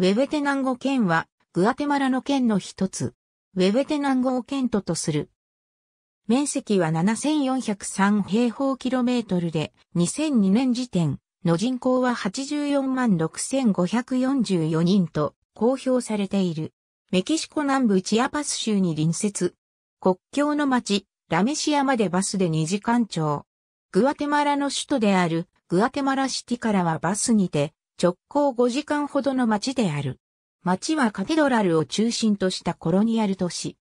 ウェベテナンゴ県は、グアテマラの県の一つ、ウェベテナンゴを県都とする。面積は7403平方キロメートルで、2002年時点の人口は84万6544人と公表されている。メキシコ南部チアパス州に隣接。国境の町、ラメシアまでバスで2時間超。グアテマラの首都であるグアテマラシティからはバスにて直行5時間ほどの街である。街はカテドラルを中心としたコロニアル都市。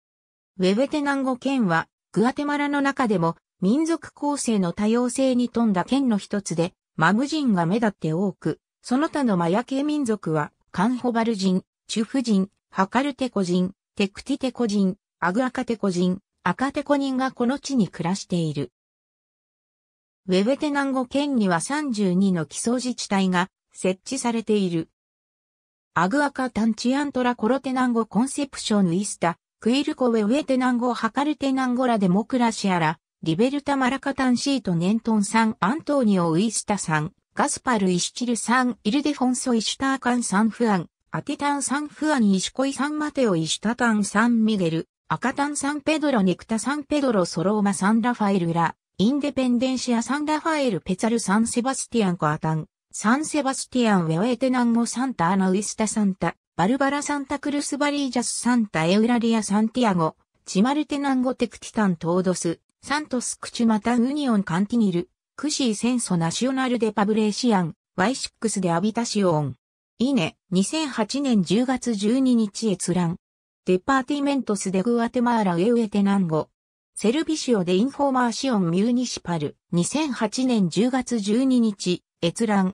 ウェベテナンゴ県は、グアテマラの中でも民族構成の多様性に富んだ県の一つで、マム人が目立って多く、その他のマヤ系民族は、カンホバル人、チュフ人、ハカルテコ人、テクティテコ人、アグアカテコ人、アカテコ人がこの地に暮らしている。ウェベテナンゴ県には32の基礎自治体が設置されている。アグアカタンチアントラコロテナンゴコンセプションイスタ、クイルコウェウエテナンゴハカルテナンゴラデモクラシアラ、リベルタマラカタンシートネントンサン、アントーニオウイスタサン、ガスパルイシチルサン、イルデフォンソイシュターカンサンフアン、アティタンサンフアニイシコイサンマテオイシタタンサンミゲル、アカタンサンペドロネクタサンペドロソローマサンラファエルラ、インデペンデンシアサンラファエルペツァルサンセバスティアンコアタン、サンセバスティアン・ウェウェテナンゴ・サンタ・アナ・ウィスタ・サンタ、バルバラ・サンタ・クルス・バリージャス・サンタ・エウラリア・サンティアゴ、チマルテナンゴ・テクティタン・トードス、サントス・クチュマタ・ウニオン・カンティニル、クシー・センソ・ナショナル・デ・パブレーシアン、Y6 デ・アビタシオン。イネ、2008年10月12日閲覧。デパーティメントス・デ・グアテマーラ・ウェウェテナンゴ。セルビシオ・デ・インフォーマーシオン・ミューニシパル。2008年10月12日、閲覧。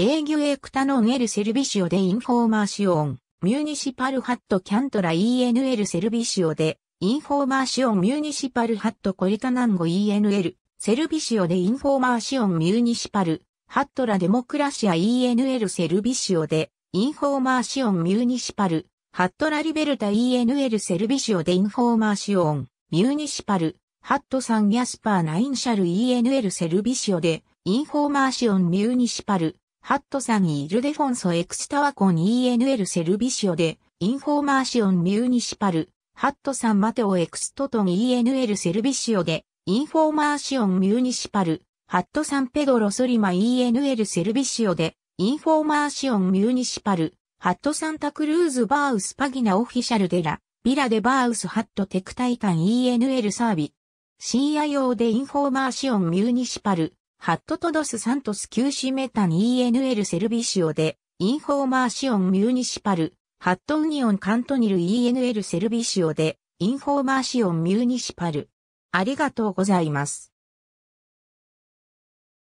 営業エクタノンエルセルビシオでインフォーマーシオン、ミューニシパルハットキャントラ ENL セルビシオで、インフォーマーシオンミューニシパルハットコリタナンゴ ENL、セルビシオでインフォーマーシオンミューニシパル、ハットラデモクラシア ENL セルビシオで、インフォーマーシオンミューニシパル、ハットラリベルタ ENL セルビシオでインフォーマーシオン、ミューニシパル、ハットサンギャスパーナインシャル ENL セルビシオで、インフォーマーシオンミューニシパル、ハットサン・イルデフォンソ・エクスタワコン ENL セルビシオで、インフォーマーシオン・ミューニシパル、ハットサン・マテオ・エクストトン ENL セルビシオで、インフォーマーシオン・ミューニシパル、ハットサン・ペドロ・ソリマ ENL セルビシオで、インフォーマーシオン・ミューニシパル、ハットサンタクルーズ・バーウス・パギナ・オフィシャル・デラ、ビラデ・バーウス・ハット・テクタイタン ENL サービ、CIO でインフォーマーシオン・ミューニシパル、ハットトドスサントス旧市メタン ENL セルビシオで、インフォーマーシオンミューニシパル、ハットウニオンカントニル ENL セルビシオで、インフォーマーシオンミューニシパル。ありがとうございます。